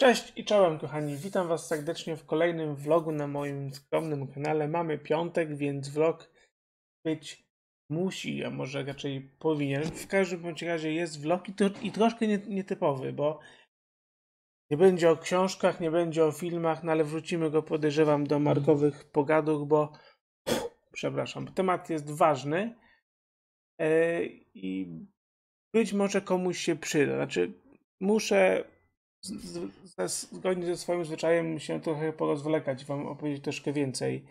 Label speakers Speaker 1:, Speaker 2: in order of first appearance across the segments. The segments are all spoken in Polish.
Speaker 1: Cześć i czołem kochani, witam Was serdecznie w kolejnym vlogu na moim skromnym kanale. Mamy piątek, więc vlog być musi, a może raczej powinien. W każdym bądź razie jest vlog i, to, i troszkę nietypowy, bo nie będzie o książkach, nie będzie o filmach, no ale wrócimy go podejrzewam do markowych pogaduch, bo przepraszam, temat jest ważny yy, i być może komuś się przyda. Znaczy muszę z, z, zgodnie ze swoim zwyczajem się trochę porozwlekać, wam opowiedzieć troszkę więcej.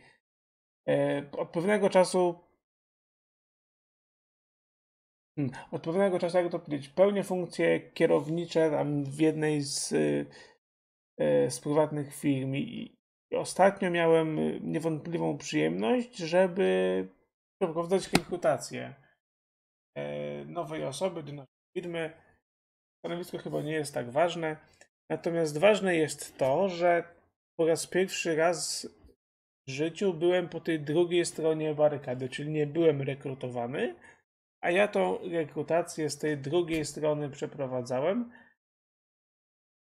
Speaker 1: E, od pewnego czasu hmm, od pewnego czasu, jak to powiedzieć, pełnię funkcje kierownicze tam w jednej z, e, z prywatnych firm i, i ostatnio miałem niewątpliwą przyjemność, żeby przeprowadzać rekrutację e, nowej osoby do nowej firmy. Stanowisko chyba nie jest tak ważne. Natomiast ważne jest to, że po raz pierwszy raz w życiu byłem po tej drugiej stronie barykady, czyli nie byłem rekrutowany, a ja tą rekrutację z tej drugiej strony przeprowadzałem.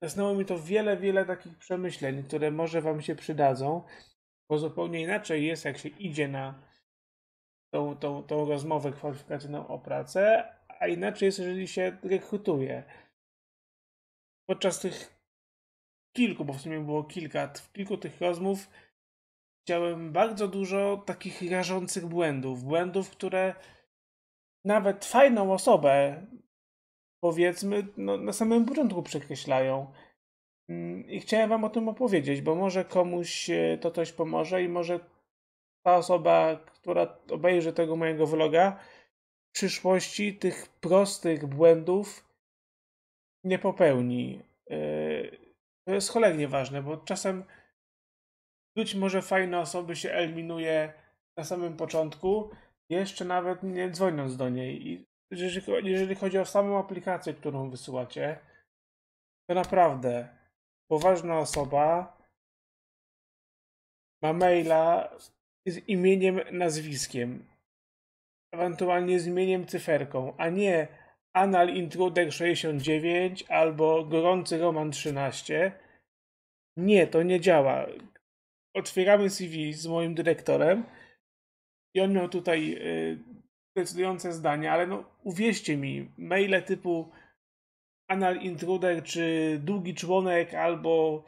Speaker 1: Zasnęło mi to wiele, wiele takich przemyśleń, które może Wam się przydadzą, bo zupełnie inaczej jest, jak się idzie na tą, tą, tą rozmowę kwalifikacyjną o pracę, a inaczej jest, jeżeli się rekrutuje podczas tych kilku, bo w sumie było kilka, w kilku tych rozmów widziałem bardzo dużo takich rażących błędów. Błędów, które nawet fajną osobę, powiedzmy, no, na samym początku przekreślają. Mm, I chciałem Wam o tym opowiedzieć, bo może komuś e, to coś pomoże i może ta osoba, która obejrzy tego mojego vloga, w przyszłości tych prostych błędów nie popełni. E, to jest cholernie ważne, bo czasem być może fajne osoby się eliminuje na samym początku, jeszcze nawet nie dzwoniąc do niej. I jeżeli chodzi o samą aplikację, którą wysyłacie, to naprawdę poważna osoba ma maila z imieniem, nazwiskiem, ewentualnie z imieniem, cyferką, a nie Anal Intruder 69 albo Gorący Roman 13. Nie, to nie działa. Otwieramy CV z moim dyrektorem i on miał tutaj y, decydujące zdanie, ale no uwierzcie mi, maile typu Anal Intruder czy Długi Członek albo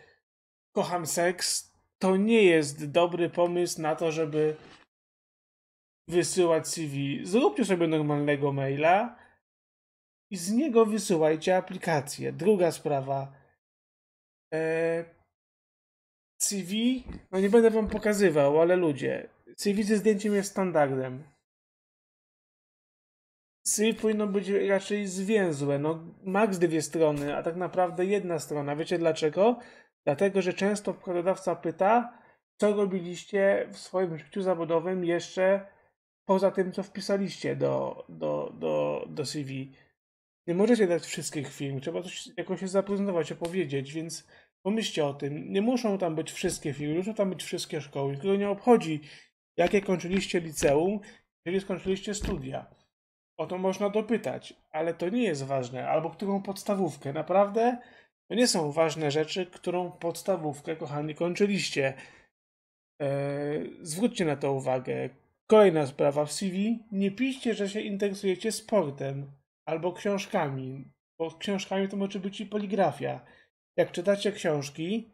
Speaker 1: Kocham Seks to nie jest dobry pomysł na to, żeby wysyłać CV. Zróbcie sobie normalnego maila, i z niego wysyłajcie aplikację. Druga sprawa. E, CV, no nie będę wam pokazywał, ale ludzie, CV ze zdjęciem jest standardem. CV powinno być raczej zwięzłe, no max dwie strony, a tak naprawdę jedna strona. Wiecie dlaczego? Dlatego, że często pracodawca pyta, co robiliście w swoim życiu zawodowym jeszcze poza tym, co wpisaliście do, do, do, do CV nie możecie dać wszystkich filmów, trzeba coś jakoś się zaprezentować, opowiedzieć, więc pomyślcie o tym. Nie muszą tam być wszystkie filmy, muszą tam być wszystkie szkoły, tylko nie obchodzi, jakie kończyliście liceum, jeżeli skończyliście studia. O to można dopytać, ale to nie jest ważne, albo którą podstawówkę. Naprawdę to nie są ważne rzeczy, którą podstawówkę, kochani, kończyliście. Eee, zwróćcie na to uwagę. Kolejna sprawa w CV. Nie piszcie, że się interesujecie sportem albo książkami, bo książkami to może być i poligrafia. Jak czytacie książki,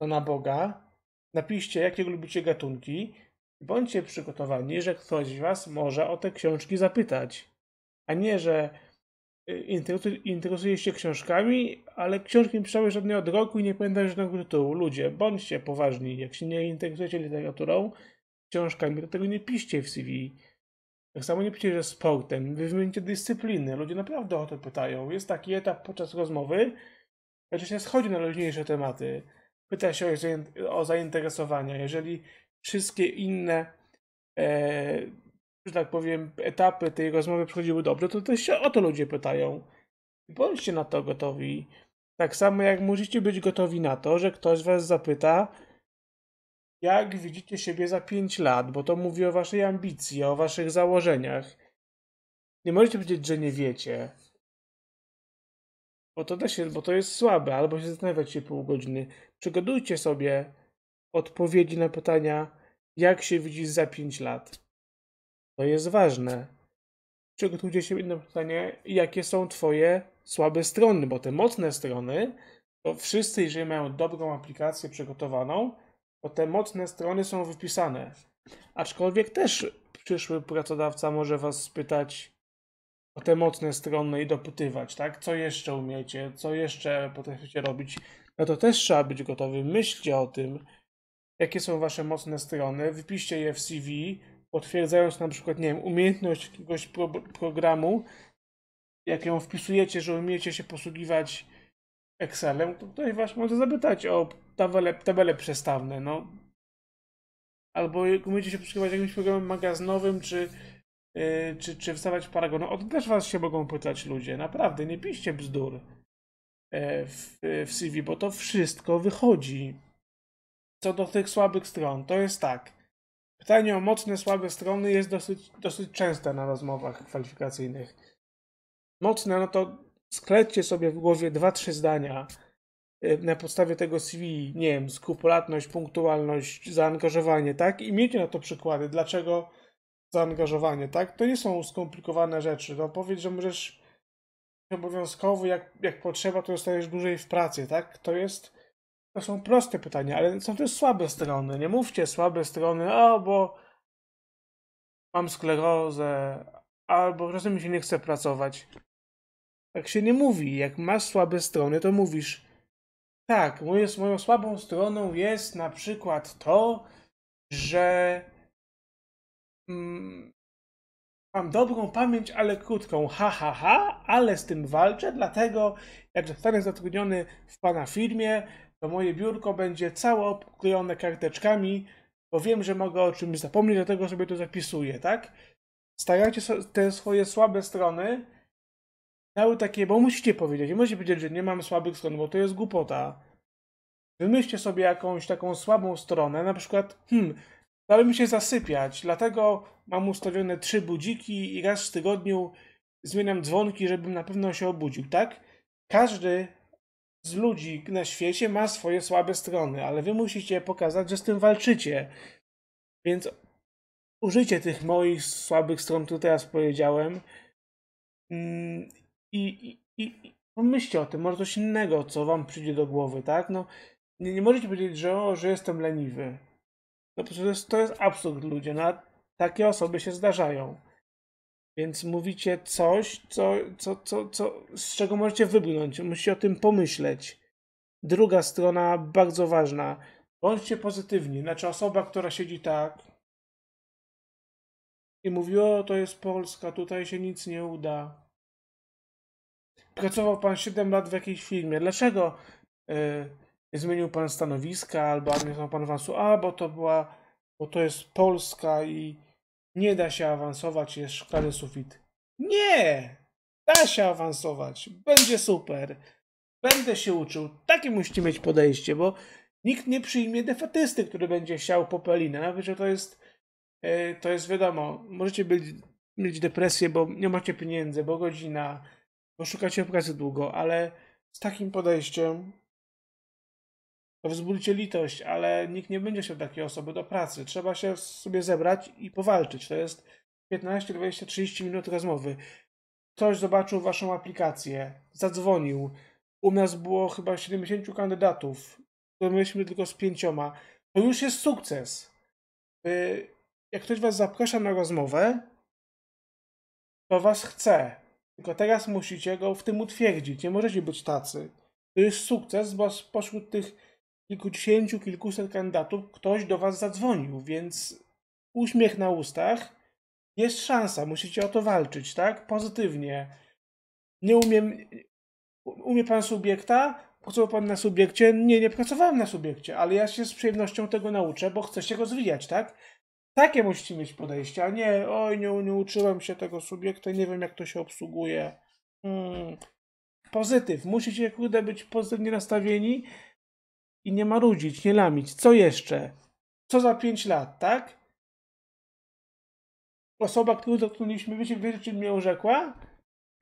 Speaker 1: to na Boga, napiszcie, jakie lubicie gatunki, bądźcie przygotowani, że ktoś was może o te książki zapytać. A nie, że y, interesujecie się książkami, ale książki nie przeczytałeś żadnej od roku i nie pamiętasz żadnego tytułu. Ludzie, bądźcie poważni. Jak się nie interesujecie literaturą, książkami, to tego nie piszcie w CV. Tak samo nie piszcie, że sportem. Wy wymienicie dyscypliny. Ludzie naprawdę o to pytają. Jest taki etap podczas rozmowy, że się schodzi na luźniejsze tematy. Pyta się o zainteresowania. Jeżeli wszystkie inne, e, że tak powiem, etapy tej rozmowy przychodziły dobrze, to też się o to ludzie pytają. Bądźcie na to gotowi. Tak samo jak musicie być gotowi na to, że ktoś was zapyta, jak widzicie siebie za 5 lat, bo to mówi o waszej ambicji, o waszych założeniach. Nie możecie powiedzieć, że nie wiecie. Bo to, da się, bo to jest słabe, albo się zastanawiać się pół godziny. Przygotujcie sobie odpowiedzi na pytania, jak się widzisz za 5 lat. To jest ważne. Przygotujcie się na pytanie, jakie są twoje słabe strony, bo te mocne strony, to wszyscy, jeżeli mają dobrą aplikację przygotowaną, bo te mocne strony są wypisane. Aczkolwiek też przyszły pracodawca może was spytać o te mocne strony i dopytywać, tak? Co jeszcze umiecie, co jeszcze potraficie robić? No to też trzeba być gotowy. Myślcie o tym, jakie są wasze mocne strony, wypiszcie je w CV, potwierdzając na przykład, nie wiem, umiejętność jakiegoś pro programu, jak ją wpisujecie, że umiecie się posługiwać Excelem, to ktoś was może zapytać o tabele, tabele przestawne, no. Albo umiecie się poszukiwać jakimś programem magazynowym, czy, yy, czy, czy wstawać w paragon. No, też was się mogą pytać ludzie, naprawdę, nie piszcie bzdur e, w, w CV, bo to wszystko wychodzi. Co do tych słabych stron, to jest tak. Pytanie o mocne, słabe strony jest dosyć, dosyć częste na rozmowach kwalifikacyjnych. Mocne, no to sklećcie sobie w głowie dwa, trzy zdania Y, na podstawie tego CV, nie wiem, skrupulatność, punktualność, zaangażowanie, tak? I miejcie na to przykłady, dlaczego zaangażowanie, tak? To nie są skomplikowane rzeczy. No powiedz, że możesz obowiązkowo, jak, jak potrzeba, to zostajesz dłużej w pracy, tak? To jest, to są proste pytania, ale są też słabe strony. Nie mówcie słabe strony, o, bo mam sklerozę, albo czasem mi się nie chce pracować. Tak się nie mówi. Jak masz słabe strony, to mówisz tak, moją, moją słabą stroną jest na przykład to, że mm, mam dobrą pamięć, ale krótką. Ha, ha, ha, ale z tym walczę, dlatego jak zostanę zatrudniony w Pana firmie, to moje biurko będzie całe obklejone karteczkami, bo wiem, że mogę o czymś zapomnieć, dlatego sobie to zapisuję, tak? Starajcie się te swoje słabe strony miały takie, bo musicie powiedzieć, nie możecie powiedzieć, że nie mam słabych stron, bo to jest głupota. Wymyślcie sobie jakąś taką słabą stronę, na przykład, hmm, dałem mi się zasypiać, dlatego mam ustawione trzy budziki i raz w tygodniu zmieniam dzwonki, żebym na pewno się obudził, tak? Każdy z ludzi na świecie ma swoje słabe strony, ale wy musicie pokazać, że z tym walczycie. Więc użycie tych moich słabych stron, które teraz powiedziałem mm, i, i, pomyślcie o tym, może coś innego, co wam przyjdzie do głowy, tak? No, nie, nie możecie powiedzieć, że, o, że jestem leniwy. No to jest, to jest absurd, ludzie. No, takie osoby się zdarzają. Więc mówicie coś, co, co, co, co, z czego możecie wybrnąć. Musicie o tym pomyśleć. Druga strona, bardzo ważna. Bądźcie pozytywni. Znaczy osoba, która siedzi tak i mówi, o to jest Polska, tutaj się nic nie uda pracował pan 7 lat w jakiejś firmie. Dlaczego y, zmienił pan stanowiska albo nie pan awansu? A, bo to była, bo to jest Polska i nie da się awansować, jest szklany sufit. Nie! Da się awansować. Będzie super. Będę się uczył. Takie musicie mieć podejście, bo nikt nie przyjmie defatysty, który będzie siał popelinę. Nawet, że to jest, y, to jest wiadomo, możecie być, mieć depresję, bo nie macie pieniędzy, bo godzina, Poszukacie szukacie pracy długo, ale z takim podejściem wzbudzicie litość, ale nikt nie będzie się takiej osoby do pracy. Trzeba się sobie zebrać i powalczyć. To jest 15, 20, 30 minut rozmowy. Ktoś zobaczył waszą aplikację, zadzwonił. U nas było chyba 70 kandydatów, rozmawialiśmy tylko z pięcioma. To już jest sukces. Y, jak ktoś was zaprasza na rozmowę, to was chce tylko teraz musicie go w tym utwierdzić. Nie możecie być tacy. To jest sukces, bo spośród tych kilkudziesięciu, kilkuset kandydatów ktoś do was zadzwonił, więc uśmiech na ustach jest szansa. Musicie o to walczyć, tak? Pozytywnie. Nie umiem. Umie pan subiekta? Pracował pan na subiekcie? Nie, nie pracowałem na subiekcie, ale ja się z przyjemnością tego nauczę, bo chcę się rozwijać, tak? Takie musi mieć podejście, a nie, oj, nie, nie uczyłem się tego subiekty, nie wiem jak to się obsługuje. Hmm. Pozytyw. Musicie, kurde, być pozytywnie nastawieni i nie marudzić, nie lamić. Co jeszcze? Co za 5 lat, tak? Osoba, którą dotknęliśmy, wiecie, wiecie czym mnie orzekła?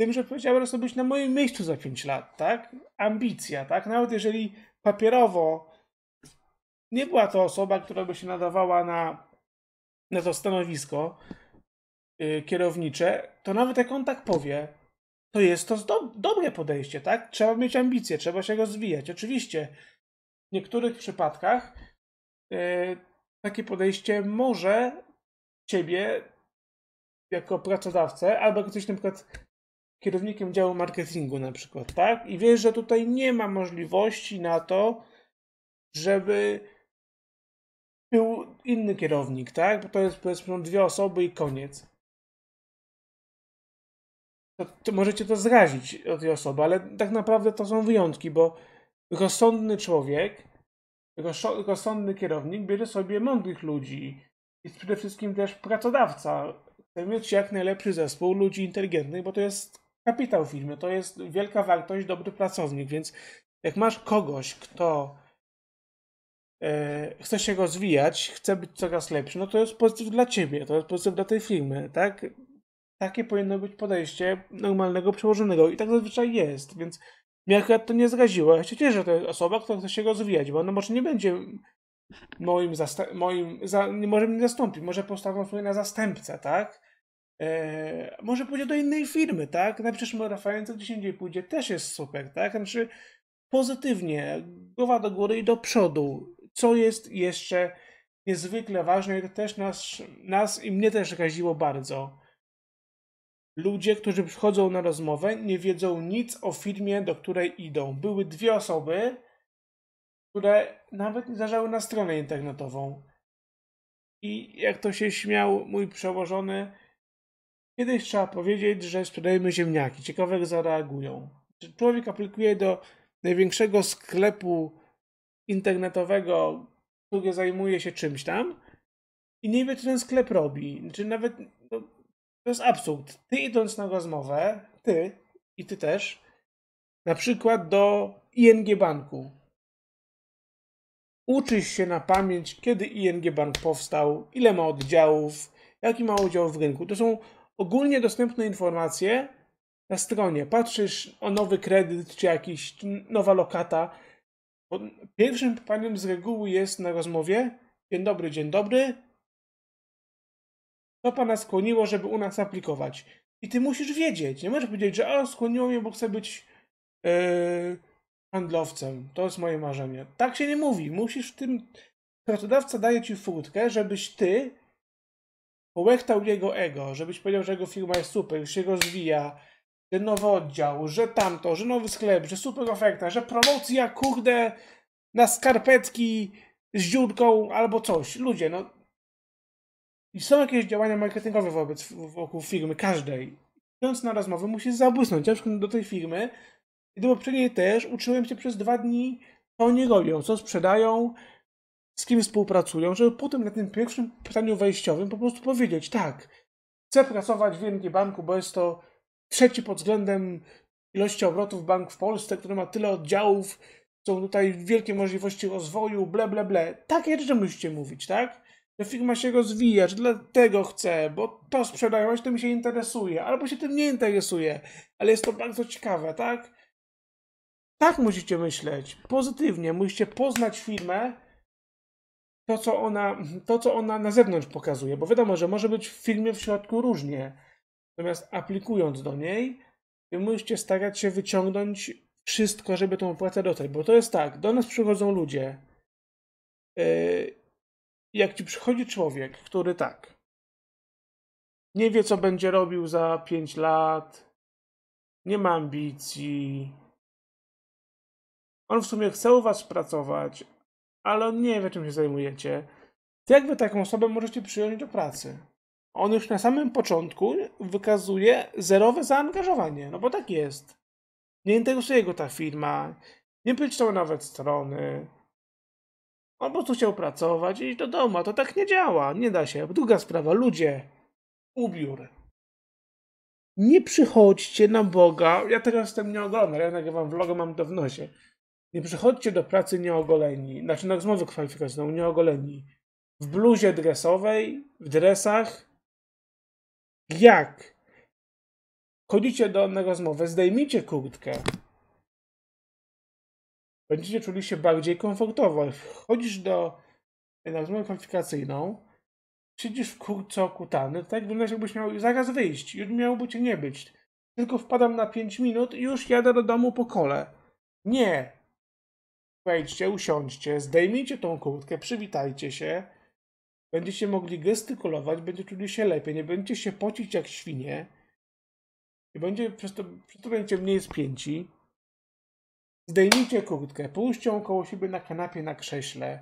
Speaker 1: Tym, że powiedziałem sobie być na moim miejscu za 5 lat, tak? Ambicja, tak? Nawet jeżeli papierowo nie była to osoba, która by się nadawała na na to stanowisko y, kierownicze, to nawet jak on tak powie, to jest to do dobre podejście, tak? Trzeba mieć ambicje, trzeba się rozwijać. Oczywiście w niektórych przypadkach y, takie podejście może ciebie jako pracodawcę, albo jako jesteś na przykład kierownikiem działu marketingu na przykład, tak? I wiesz, że tutaj nie ma możliwości na to, żeby był inny kierownik, tak? Bo to jest powiedzmy dwie osoby i koniec. To, to możecie to zrazić o tej osoby, ale tak naprawdę to są wyjątki, bo rozsądny człowiek, rozsądny kierownik bierze sobie mądrych ludzi. Jest przede wszystkim też pracodawca. Chce mieć jak najlepszy zespół ludzi inteligentnych, bo to jest kapitał firmy, to jest wielka wartość, dobry pracownik, więc jak masz kogoś, kto E, chce się rozwijać, chce być coraz lepszy, no to jest pozytyw dla ciebie, to jest pozytyw dla tej firmy, tak? Takie powinno być podejście normalnego przełożonego i tak zazwyczaj jest, więc mnie akurat to nie zraziło. Ja się cieszę, że to jest osoba, która chce się rozwijać, bo ona może nie będzie moim, zasta- moim za- może mnie zastąpić, może postawą sobie na zastępcę, tak? Eee, może pójdzie do innej firmy, tak? Na przyszłym referencji gdzieś indziej pójdzie, też jest super, tak? Znaczy pozytywnie, głowa do góry i do przodu co jest jeszcze niezwykle ważne i to też nas, nas i mnie też raziło bardzo. Ludzie, którzy przychodzą na rozmowę, nie wiedzą nic o firmie, do której idą. Były dwie osoby, które nawet nie zajrzały na stronę internetową. I jak to się śmiał mój przełożony, kiedyś trzeba powiedzieć, że sprzedajemy ziemniaki. Ciekawe, jak zareagują. Człowiek aplikuje do największego sklepu internetowego, który zajmuje się czymś tam i nie wie, co ten sklep robi. Czy znaczy, nawet no, to jest absurd. Ty idąc na rozmowę, ty i ty też, na przykład do ING Banku. Uczysz się na pamięć, kiedy ING Bank powstał, ile ma oddziałów, jaki ma udział w rynku. To są ogólnie dostępne informacje na stronie. Patrzysz o nowy kredyt, czy jakiś czy nowa lokata Pierwszym pytaniem z reguły jest na rozmowie: Dzień dobry, dzień dobry. Co pana skłoniło, żeby u nas aplikować? I ty musisz wiedzieć. Nie możesz powiedzieć, że o, skłoniło mnie, bo chcę być yy, handlowcem. To jest moje marzenie. Tak się nie mówi. Musisz w tym. Pracodawca daje ci furtkę, żebyś ty połechtał jego ego, żebyś powiedział, że jego firma jest super, że się rozwija, nowy oddział, że tamto, że nowy sklep, że super oferta, że promocja, kurde, na skarpetki z dziurką albo coś. Ludzie, no. I są jakieś działania marketingowe wobec, wokół firmy, każdej. Idąc na rozmowę, musisz zabłysnąć. Ja do tej firmy i do poprzedniej też uczyłem się przez dwa dni, co oni robią, co sprzedają, z kim współpracują, żeby potem na tym pierwszym pytaniu wejściowym po prostu powiedzieć, tak, chcę pracować w wielkim banku, bo jest to trzeci pod względem ilości obrotów bank w Polsce, który ma tyle oddziałów, są tutaj wielkie możliwości rozwoju, ble, ble, ble. Takie rzeczy musicie mówić, tak? Że firma się rozwija, że dlatego chcę, bo to to tym się interesuje, albo się tym nie interesuje, ale jest to bardzo ciekawe, tak? Tak musicie myśleć, pozytywnie, musicie poznać firmę, to co, ona, to, co ona na zewnątrz pokazuje, bo wiadomo, że może być w filmie w środku różnie, Natomiast aplikując do niej, wy musicie starać się wyciągnąć wszystko, żeby tą opłatę dostać. Bo to jest tak, do nas przychodzą ludzie. Yy, jak ci przychodzi człowiek, który tak, nie wie, co będzie robił za 5 lat, nie ma ambicji. On w sumie chce u was pracować, ale on nie wie, czym się zajmujecie. To jak wy taką osobę możecie przyjąć do pracy? on już na samym początku wykazuje zerowe zaangażowanie, no bo tak jest. Nie interesuje go ta firma, nie przeczytał nawet strony. On po prostu chciał pracować i iść do domu, a to tak nie działa, nie da się. Druga sprawa, ludzie, ubiór. Nie przychodźcie na Boga, ja teraz jestem nieogolony, ja nagrywam vloga, mam to w nosie. Nie przychodźcie do pracy nieogoleni, znaczy na rozmowę kwalifikacyjną, nieogoleni. W bluzie dresowej, w dresach, jak chodzicie do na rozmowę, zdejmijcie kurtkę. Będziecie czuli się bardziej komfortowo. Chodzisz do na rozmowę kwalifikacyjną, siedzisz w kurce okutany, tak wygląda, jakbyś miał zaraz wyjść, już miałoby cię nie być. Tylko wpadam na 5 minut i już jadę do domu po kole. Nie! Wejdźcie, usiądźcie, zdejmijcie tą kurtkę, przywitajcie się. Będziecie mogli gestykulować, będziecie czuli się lepiej, nie będziecie się pocić jak świnie. I będzie, przez, to, przez to będziecie mniej spięci. Zdejmijcie kurtkę, połóżcie ją koło siebie na kanapie, na krześle.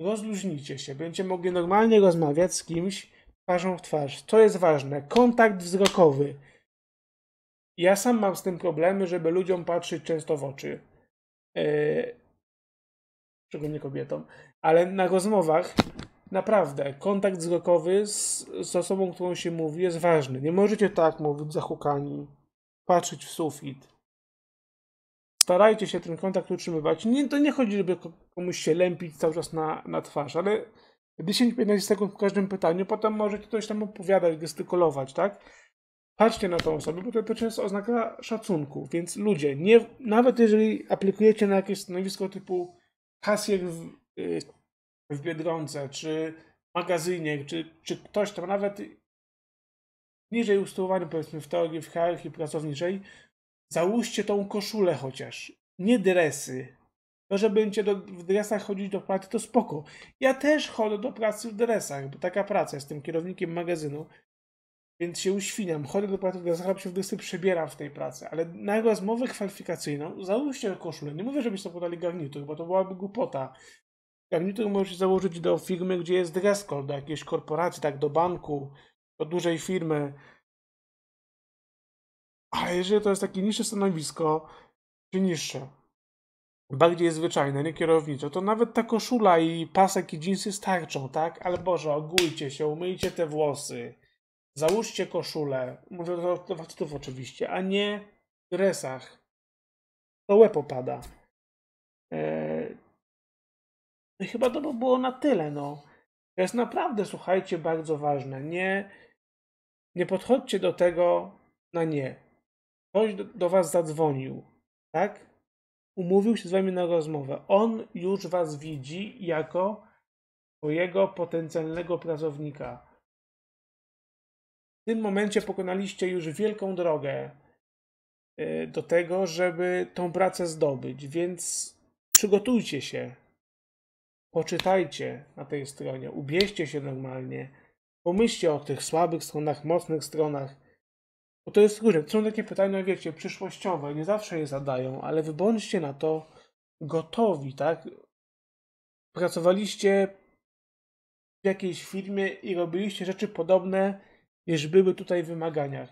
Speaker 1: Rozluźnijcie się, będziecie mogli normalnie rozmawiać z kimś twarzą w twarz. Co jest ważne. Kontakt wzrokowy. Ja sam mam z tym problemy, żeby ludziom patrzeć często w oczy. Yy, szczególnie kobietom. Ale na rozmowach naprawdę, kontakt wzrokowy z, z osobą, którą się mówi, jest ważny. Nie możecie tak mówić zahukani, patrzeć w sufit. Starajcie się ten kontakt utrzymywać. Nie, to nie chodzi, żeby komuś się lępić cały czas na, na twarz, ale 10-15 sekund w każdym pytaniu, potem możecie coś tam opowiadać, gestykulować, tak? Patrzcie na tą osobę, bo to często oznaka szacunku. Więc ludzie, nie, nawet jeżeli aplikujecie na jakieś stanowisko typu kasjer w, y, w Biedronce, czy magazynie, czy, czy ktoś tam nawet niżej ustosowany, powiedzmy w teorii, w hierarchii pracowniczej, załóżcie tą koszulę chociaż, nie dresy. To, że będziecie do, w dresach chodzić do pracy, to spoko. Ja też chodzę do pracy w dresach, bo taka praca, jestem kierownikiem magazynu, więc się uświniam, chodzę do pracy w dresach, się w dresy przebieram w tej pracy, ale na rozmowę kwalifikacyjną załóżcie koszulę. Nie mówię, żebyście podali garnitur, bo to byłaby głupota, Garnitur możesz założyć do firmy, gdzie jest dress code, do jakiejś korporacji, tak, do banku, do dużej firmy. Ale jeżeli to jest takie niższe stanowisko, czy niższe, bardziej zwyczajne, nie kierownicze, to nawet ta koszula i pasek i dżinsy starczą, tak? Ale Boże, ogójcie się, umyjcie te włosy, załóżcie koszulę, może do facetów oczywiście, a nie w dresach. To łeb opada. Eee, no i chyba to by było na tyle, no. To jest naprawdę, słuchajcie, bardzo ważne. Nie, nie podchodźcie do tego na nie. Ktoś do, do was zadzwonił, tak? Umówił się z wami na rozmowę. On już was widzi jako swojego potencjalnego pracownika. W tym momencie pokonaliście już wielką drogę e, do tego, żeby tą pracę zdobyć, więc przygotujcie się. Poczytajcie na tej stronie, ubierzcie się normalnie, pomyślcie o tych słabych stronach, mocnych stronach, bo to jest różne. To są takie pytania, wiecie, przyszłościowe, nie zawsze je zadają, ale wybądźcie na to gotowi, tak? Pracowaliście w jakiejś firmie i robiliście rzeczy podobne, niż były tutaj w wymaganiach.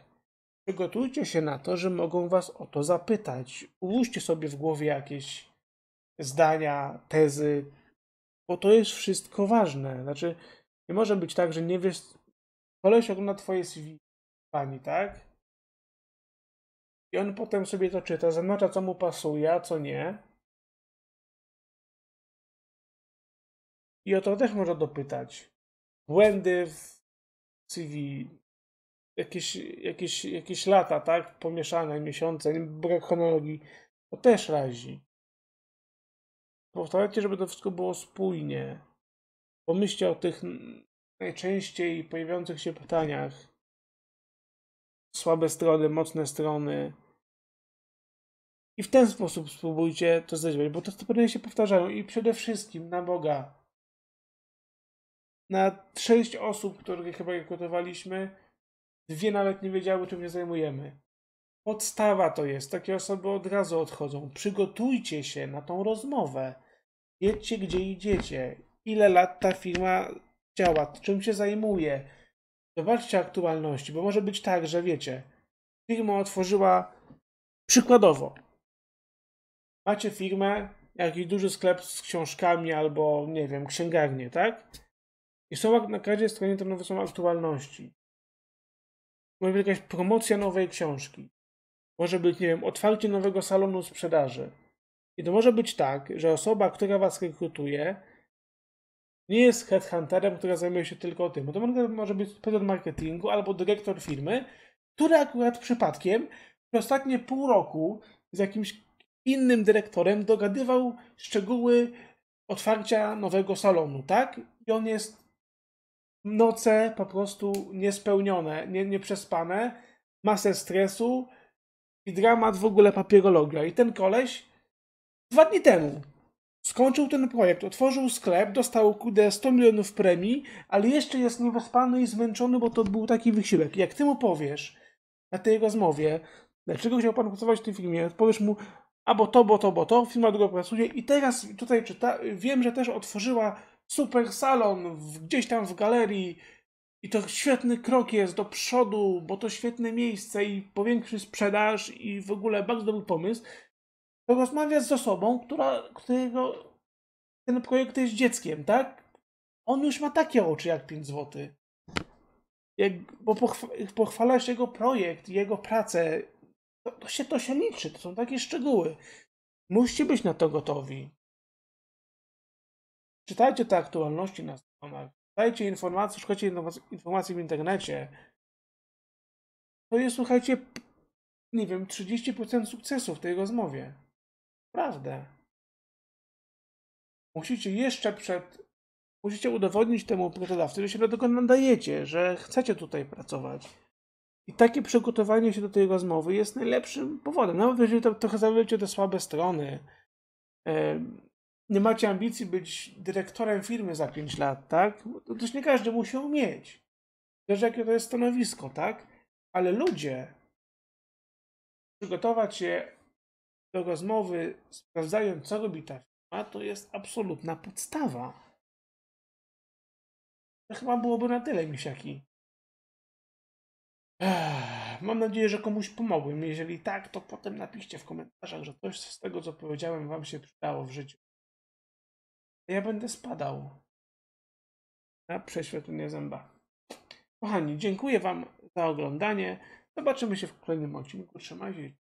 Speaker 1: Przygotujcie się na to, że mogą was o to zapytać. Ułóżcie sobie w głowie jakieś zdania, tezy, bo to jest wszystko ważne. Znaczy, nie może być tak, że nie wiesz. Koleś ogląda twoje CV, pani, tak? I on potem sobie to czyta, zaznacza, co mu pasuje, a co nie. I o to też można dopytać. Błędy w CV, jakieś, jakieś, jakieś lata, tak? Pomieszane miesiące, brak chronologii. To też razi. Powtarzajcie, żeby to wszystko było spójnie. Pomyślcie o tych najczęściej pojawiających się pytaniach. Słabe strony, mocne strony. I w ten sposób spróbujcie to zrobić, bo te pytania się powtarzają. I przede wszystkim na Boga. Na sześć osób, których chyba rekrutowaliśmy, dwie nawet nie wiedziały, czym się zajmujemy. Podstawa to jest. Takie osoby od razu odchodzą. Przygotujcie się na tą rozmowę. Wiecie, gdzie idziecie. Ile lat ta firma działa, czym się zajmuje. Zobaczcie aktualności, bo może być tak, że wiecie, firma otworzyła przykładowo. Macie firmę, jakiś duży sklep z książkami albo, nie wiem, księgarnię, tak? I są na każdej stronie internetowej są aktualności. Może być jakaś promocja nowej książki. Może być, nie wiem, otwarcie nowego salonu sprzedaży. I to może być tak, że osoba, która was rekrutuje, nie jest headhunterem, która zajmuje się tylko tym. to może być prezes marketingu albo dyrektor firmy, który akurat przypadkiem przez ostatnie pół roku z jakimś innym dyrektorem dogadywał szczegóły otwarcia nowego salonu, tak? I on jest noce po prostu niespełnione, nie, nieprzespane, masę stresu i dramat w ogóle papierologia. I ten koleś Dwa dni temu skończył ten projekt, otworzył sklep, dostał kudę 100 milionów premii, ale jeszcze jest niewyspany i zmęczony, bo to był taki wysiłek. Jak ty mu powiesz na tej rozmowie, dlaczego chciał pan pracować w tym filmie, Powiesz mu, a bo to, bo to, bo to, firma długo pracuje i teraz tutaj czyta, wiem, że też otworzyła super salon w, gdzieś tam w galerii i to świetny krok jest do przodu, bo to świetne miejsce i powiększy sprzedaż i w ogóle bardzo dobry pomysł rozmawia z osobą, która, którego ten projekt jest dzieckiem, tak? On już ma takie oczy jak 5 zł. Jak, bo pochw- pochwalasz jego projekt, jego pracę. To, to, się, to się liczy, to są takie szczegóły. Musi być na to gotowi. Czytajcie te aktualności na stronach. Czytajcie informacje, szukajcie informacji w internecie. To jest, słuchajcie, nie wiem, 30% sukcesu w tej rozmowie prawdę. Musicie jeszcze przed. Musicie udowodnić temu pracodawcy, że się do tego nadajecie, że chcecie tutaj pracować. I takie przygotowanie się do tej rozmowy jest najlepszym powodem. Nawet jeżeli to, trochę zawiecie te słabe strony. Nie macie ambicji być dyrektorem firmy za 5 lat, tak? To też nie każdy musi umieć. Zależy jakie to jest stanowisko, tak? Ale ludzie przygotować się do rozmowy, sprawdzając, co robi ta firma, to jest absolutna podstawa. To chyba byłoby na tyle, misiaki. mam nadzieję, że komuś pomogłem. Jeżeli tak, to potem napiszcie w komentarzach, że coś z tego, co powiedziałem, wam się przydało w życiu. Ja będę spadał na prześwietlenie zęba. Kochani, dziękuję wam za oglądanie. Zobaczymy się w kolejnym odcinku. Trzymajcie się.